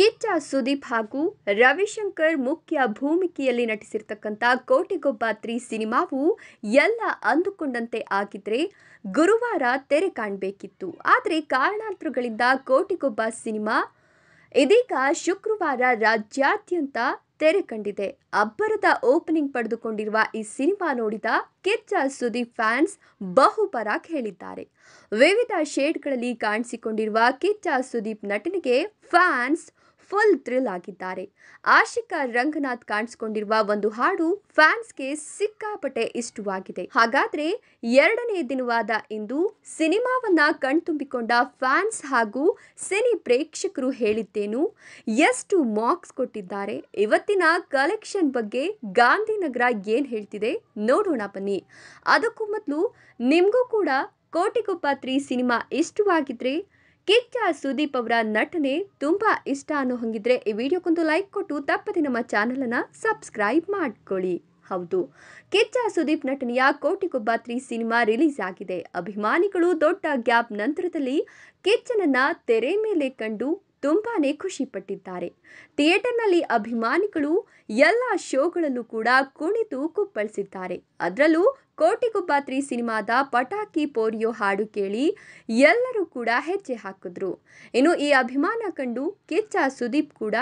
ಕಿಚ್ಚ ಸುದೀಪ್ ಹಾಗೂ ರವಿಶಂಕರ್ ಮುಖ್ಯ ಭೂಮಿಕೆಯಲ್ಲಿ ನಟಿಸಿರ್ತಕ್ಕಂಥ ತ್ರೀ ಸಿನಿಮಾವು ಎಲ್ಲ ಅಂದುಕೊಂಡಂತೆ ಆಗಿದ್ರೆ ಗುರುವಾರ ತೆರೆ ಕಾಣಬೇಕಿತ್ತು ಆದರೆ ಕಾರಣಾಂತರಗಳಿಂದ ಕೋಟಿಗೊಬ್ಬ ಸಿನಿಮಾ ಇದೀಗ ಶುಕ್ರವಾರ ರಾಜ್ಯಾದ್ಯಂತ ತೆರೆ ಕಂಡಿದೆ ಅಬ್ಬರದ ಓಪನಿಂಗ್ ಪಡೆದುಕೊಂಡಿರುವ ಈ ಸಿನಿಮಾ ನೋಡಿದ ಕಿಚ್ಚ ಸುದೀಪ್ ಫ್ಯಾನ್ಸ್ ಬಹುಪರಾಕ್ ಹೇಳಿದ್ದಾರೆ ವಿವಿಧ ಶೇಡ್ಗಳಲ್ಲಿ ಕಾಣಿಸಿಕೊಂಡಿರುವ ಕಿಚ್ಚ ಸುದೀಪ್ ನಟನೆಗೆ ಫ್ಯಾನ್ಸ್ ಫುಲ್ ಥ್ರಿಲ್ ಆಗಿದ್ದಾರೆ ಆಶಿಕಾ ರಂಗನಾಥ್ ಕಾಣಿಸ್ಕೊಂಡಿರುವ ಒಂದು ಹಾಡು ಫ್ಯಾನ್ಸ್ಗೆ ಸಿಕ್ಕಾಪಟ್ಟೆ ಇಷ್ಟವಾಗಿದೆ ಹಾಗಾದ್ರೆ ಎರಡನೇ ದಿನವಾದ ಇಂದು ಸಿನಿಮಾವನ್ನ ಕಣ್ತುಂಬಿಕೊಂಡ ಫ್ಯಾನ್ಸ್ ಹಾಗೂ ಸಿನಿ ಪ್ರೇಕ್ಷಕರು ಹೇಳಿದ್ದೇನು ಎಷ್ಟು ಮಾರ್ಕ್ಸ್ ಕೊಟ್ಟಿದ್ದಾರೆ ಇವತ್ತಿನ ಕಲೆಕ್ಷನ್ ಬಗ್ಗೆ ಗಾಂಧಿನಗರ ಏನು ಹೇಳ್ತಿದೆ ನೋಡೋಣ ಬನ್ನಿ ಅದಕ್ಕೂ ಮೊದಲು ನಿಮಗೂ ಕೂಡ ಕೋಟಿಗೊಪ್ಪ ತ್ರೀ ಸಿನಿಮಾ ಇಷ್ಟವಾಗಿದ್ರೆ ಕಿಚ್ಚ ಸುದೀಪ್ ಅವರ ನಟನೆ ತುಂಬ ಇಷ್ಟ ಅನ್ನೋ ಹಂಗಿದ್ರೆ ಈ ವಿಡಿಯೋಕ್ಕೊಂದು ಲೈಕ್ ಕೊಟ್ಟು ತಪ್ಪದೆ ನಮ್ಮ ಚಾನಲನ್ನು ಸಬ್ಸ್ಕ್ರೈಬ್ ಮಾಡ್ಕೊಳ್ಳಿ ಹೌದು ಕಿಚ್ಚ ಸುದೀಪ್ ನಟನೆಯ ಕೋಟಿಗೊಬ್ಬ ತ್ರೀ ಸಿನಿಮಾ ರಿಲೀಸ್ ಆಗಿದೆ ಅಭಿಮಾನಿಗಳು ದೊಡ್ಡ ಗ್ಯಾಪ್ ನಂತರದಲ್ಲಿ ಕಿಚ್ಚನನ್ನ ತೆರೆ ಮೇಲೆ ಕಂಡು ತುಂಬಾ ಖುಷಿಪಟ್ಟಿದ್ದಾರೆ ಥಿಯೇಟರ್ನಲ್ಲಿ ಅಭಿಮಾನಿಗಳು ಎಲ್ಲ ಶೋಗಳಲ್ಲೂ ಕೂಡ ಕುಣಿತು ಕುಪ್ಪಳಿಸಿದ್ದಾರೆ ಅದರಲ್ಲೂ ಕೋಟಿ ಕುಪಾತ್ರಿ ಸಿನಿಮಾದ ಪಟಾಕಿ ಪೋರಿಯೋ ಹಾಡು ಕೇಳಿ ಎಲ್ಲರೂ ಕೂಡ ಹೆಜ್ಜೆ ಹಾಕಿದ್ರು ಇನ್ನು ಈ ಅಭಿಮಾನ ಕಂಡು ಕಿಚ್ಚ ಸುದೀಪ್ ಕೂಡ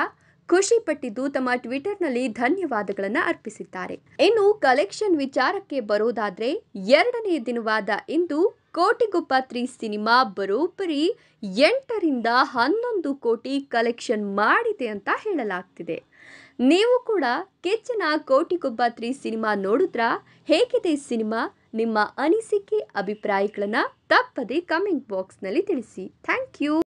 ಖುಷಿ ಪಟ್ಟಿದ್ದು ತಮ್ಮ ಟ್ವಿಟರ್ನಲ್ಲಿ ಧನ್ಯವಾದಗಳನ್ನು ಅರ್ಪಿಸಿದ್ದಾರೆ ಇನ್ನು ಕಲೆಕ್ಷನ್ ವಿಚಾರಕ್ಕೆ ಬರೋದಾದ್ರೆ ಎರಡನೇ ದಿನವಾದ ಇಂದು ಕೋಟಿಗುಪ್ಪಾತ್ರಿ ತ್ರೀ ಸಿನಿಮಾ ಬರೋಬ್ಬರಿ ಎಂಟರಿಂದ ಹನ್ನೊಂದು ಕೋಟಿ ಕಲೆಕ್ಷನ್ ಮಾಡಿದೆ ಅಂತ ಹೇಳಲಾಗ್ತಿದೆ ನೀವು ಕೂಡ ಕೆಚ್ಚಿನ ಕೋಟಿಗೊಬ್ಬ ತ್ರೀ ಸಿನಿಮಾ ನೋಡಿದ್ರಾ ಹೇಗಿದೆ ಸಿನಿಮಾ ನಿಮ್ಮ ಅನಿಸಿಕೆ ಅಭಿಪ್ರಾಯಗಳನ್ನು ತಪ್ಪದೆ ಕಮೆಂಟ್ ಬಾಕ್ಸ್ನಲ್ಲಿ ತಿಳಿಸಿ ಥ್ಯಾಂಕ್ ಯು